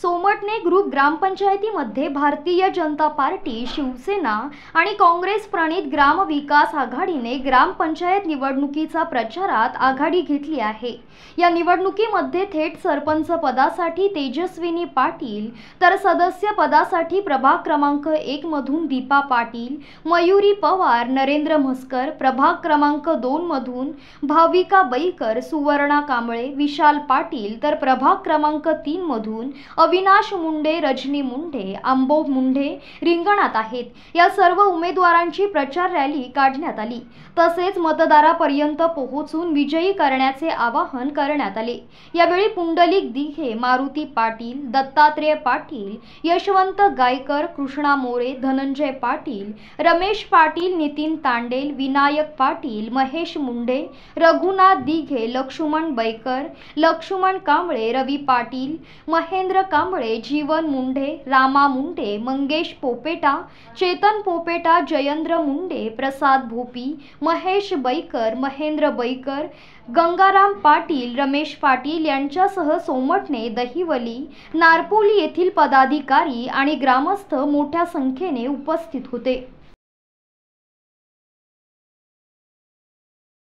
सोमटणे group ग्रामपंचायतीमध्ये भारतीय जनता party Shiv Sena आणि काँग्रेस प्रणित ग्रामविकास आघाडीने ग्रामपंचायत निवडणुकीचा प्रचारात आघाडी घेतली आहे या निवडणुकीमध्ये थेट सरपंच पदासाठी तेजस्विनी पाटील तर सदस्य पदासाठी प्रभाग क्रमांक एकमधून दीपा पाटील मयुरी पवार नरेंद्र म्हस्कर प्रभाग क्रमांक दोनमधून भाविका बैकर सुवर्णा कांबळे विशाल पाटील तर प्रभाग क्रमांक तीनमधून अविनाश मुंडे रजनी मुंडे आंबो मुंडे रिंगणात आहेत या सर्व उमेदवारांची प्रचार रॅली काढण्यात आली तसेच मतदारापर्यंत पोहोचून विजयी करण्याचे आवाहन करण्यात आले यावेळी पुंडलिक दिघे मारुती पाटील दत्तात्रेय पाटील यशवंत गायकर कृष्णा मोरे धनंजय पाटील रमेश पाटील नितीन तांडेल विनायक पाटील महेश मुंडे रघुनाथ दिघे लक्ष्मण बैकर लक्ष्मण कांबळे रवी पाटील महेंद्र कांबळे जीवन मुंडे, रामा मुंडे, मंगेश पोपेटा चेतन पोपेटा जयेंद्र मुंडे प्रसाद भोपी महेश बैकर महेंद्र बैकर गंगाराम पाटील रमेश पाटील यांच्यासह सोमटणे दहिवली नारपोली येथील पदाधिकारी आणि ग्रामस्थ मोठ्या संख्येने उपस्थित होते